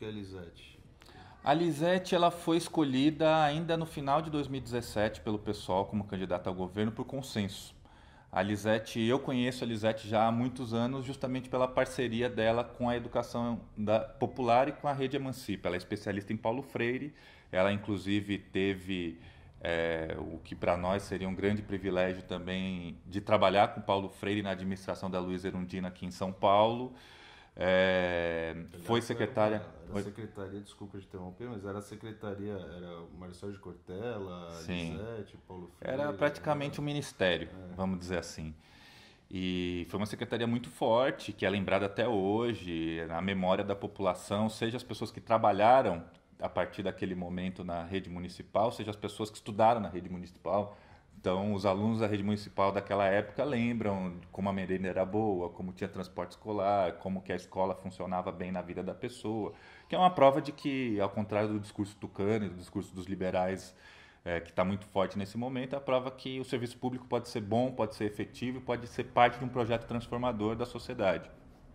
que é a Lizete, A Lisete ela foi escolhida ainda no final de 2017 pelo pessoal como candidata ao governo por consenso. A Lizete, eu conheço a Lizete já há muitos anos, justamente pela parceria dela com a educação da, popular e com a rede Emancipa. Ela é especialista em Paulo Freire, ela inclusive teve é, o que para nós seria um grande privilégio também de trabalhar com Paulo Freire na administração da Luiz Erundina aqui em São Paulo. É, foi secretária a secretaria, desculpa de interromper, mas era a secretaria, era o Marcelo de Cortella, Sim. Lisete, Paulo Freire. Era praticamente era... um ministério, é. vamos dizer assim. E foi uma secretaria muito forte, que é lembrada até hoje, na memória da população, seja as pessoas que trabalharam a partir daquele momento na rede municipal, seja as pessoas que estudaram na rede municipal, então, os alunos da rede municipal daquela época lembram como a merenda era boa, como tinha transporte escolar, como que a escola funcionava bem na vida da pessoa, que é uma prova de que, ao contrário do discurso tucano e do discurso dos liberais, é, que está muito forte nesse momento, é a prova que o serviço público pode ser bom, pode ser efetivo, pode ser parte de um projeto transformador da sociedade.